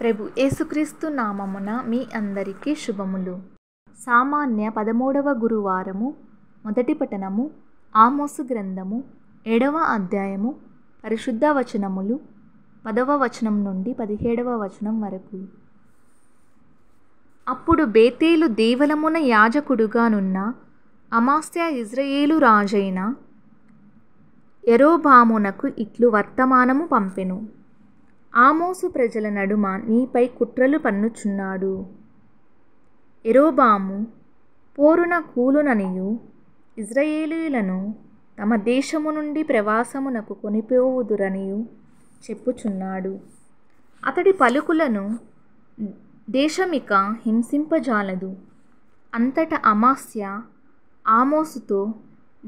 ప్రభు యేసుక్రీస్తు నామమున మీ అందరికీ శుభములు సామాన్య పదమూడవ గురువారము మొదటి పఠనము ఆమోసు గ్రంథము ఏడవ అధ్యాయము పరిశుద్ధ వచనములు పదవ వచనం నుండి పదిహేడవ వచనం వరకు అప్పుడు బేతేలు దేవలమున యాజకుడుగానున్న అమాస్య ఇజ్రయేలు రాజైన ఎరోబామునకు ఇట్లు వర్తమానము పంపెను ఆమోసు ప్రజల నడుమ నీపై కుట్రలు పన్నుచున్నాడు ఎరోబాము పోరున కూలుననియు ఇజ్రయేలీలను తమ దేశము నుండి ప్రవాసమునకు కొనిపోవుదురనియు చెప్పుచున్నాడు అతడి పలుకులను దేశమిక హింసింపజాలదు అంతట అమాస్య ఆమోసుతో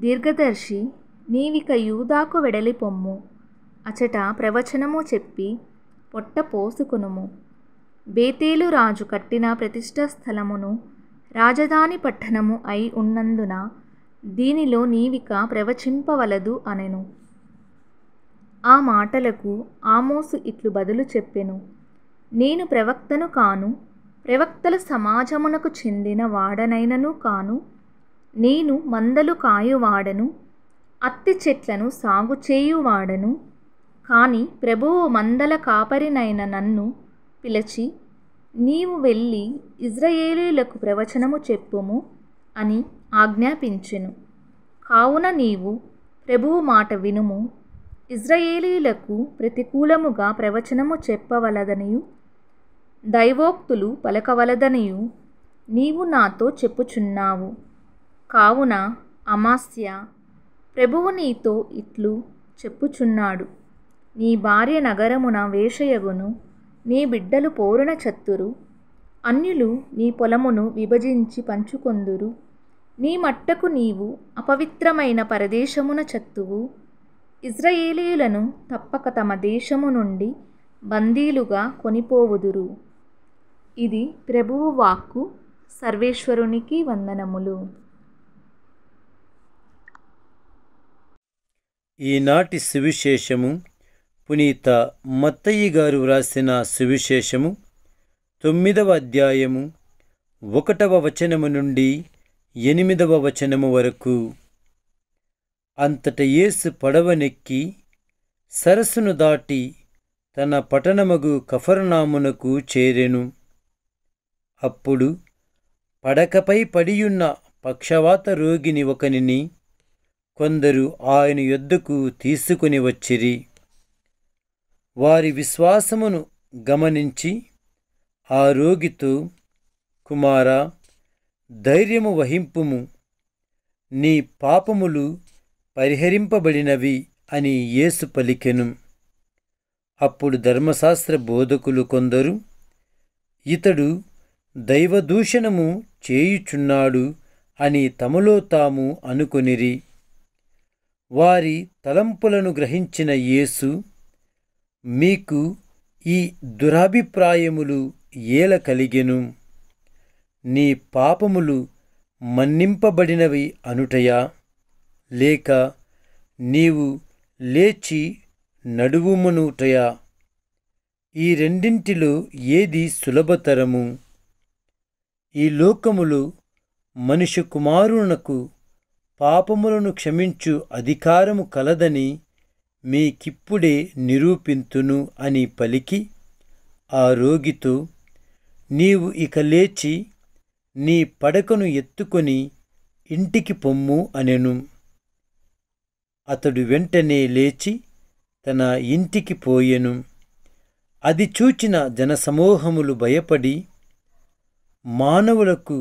దీర్ఘదర్శి నీవిక యూదాకు వెడలిపొమ్ము అచట ప్రవచనము చెప్పి పొట్ట పోసుకొనుము బేతేలు రాజు కట్టిన ప్రతిష్ట స్థలమును రాజధాని పట్టణము అయి ఉన్నందున దీనిలో నీవిక ప్రవచింపవలదు అనెను ఆ మాటలకు ఆమోసు ఇట్లు బదులు చెప్పెను నేను ప్రవక్తను కాను ప్రవక్తల సమాజమునకు చెందిన వాడనైనను కాను నేను మందలు కాయువాడను అత్తి చెట్లను సాగు చేయువాడను కాని ప్రభువు మందల కాపరినైన నన్ను పిలిచి నీవు వెళ్ళి ఇజ్రయేలీలకు ప్రవచనము చెప్పుము అని ఆజ్ఞాపించెను కావున నీవు ప్రభువు మాట వినుము ఇజ్రయేలీలకు ప్రతికూలముగా ప్రవచనము చెప్పవలదనియు దైవోక్తులు పలకవలదనియు నీవు నాతో చెప్పుచున్నావు కావున అమాస్య ప్రభువు నీతో ఇట్లు చెప్పుచున్నాడు నీ భార్య నగరమున వేషయగును నీ బిడ్డలు పోరున చత్తురు అన్యులు నీ పొలమును విభజించి పంచుకొందురు నీ మట్టకు నీవు అపవిత్రమైన పరదేశమున చత్తువు ఇజ్రాయేలీయులను తప్పక తమ దేశము నుండి బందీలుగా కొనిపోవుదురు ఇది ప్రభువు వాక్కు సర్వేశ్వరునికి వందనములు ఈనాటి సువిశేషము పునీత మత్తయ్య గారు వ్రాసిన సువిశేషము తొమ్మిదవ అధ్యాయము ఒకటవ వచనము నుండి ఎనిమిదవ వచనము వరకు అంతట యేసు పడవనెక్కి సరస్సును దాటి తన పట్టణమగు కఫర్నామునకు చేరెను అప్పుడు పడకపై పడియున్న పక్షవాత రోగిని ఒకనిని కొందరు ఆయన యొద్దకు తీసుకుని వచ్చిరి వారి విశ్వాసమును గమనించి ఆ రోగితో కుమార ధైర్యము వహింపుము నీ పాపములు పరిహరింపబడినవి అని యేసు పలికెను అప్పుడు ధర్మశాస్త్ర బోధకులు కొందరు ఇతడు దైవదూషణము చేయుచున్నాడు అని తమలో తాము అనుకొనిరి వారి తలంపులను గ్రహించిన యేసు మీకు ఈ దురాభిప్రాయములు ఏల కలిగెను నీ పాపములు మన్నింపబడినవి అనుటయా లేక నీవు లేచి నడువుమనుటయా ఈ రెండింటిలో ఏది సులభతరము ఈ లోకములు మనిషి కుమారునకు పాపములను క్షమించు అధికారము కలదని మీకిప్పుడే నిరూపింతును అని పలికి ఆ రోగితో నీవు ఇక లేచి నీ పడకను ఎత్తుకొని ఇంటికి పొమ్ము అనెను అతడు వెంటనే లేచి తన ఇంటికి పోయెను అది చూచిన జనసమూహములు భయపడి మానవులకు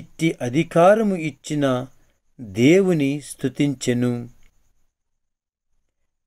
ఇట్టి అధికారము ఇచ్చిన దేవుని స్తుతించెను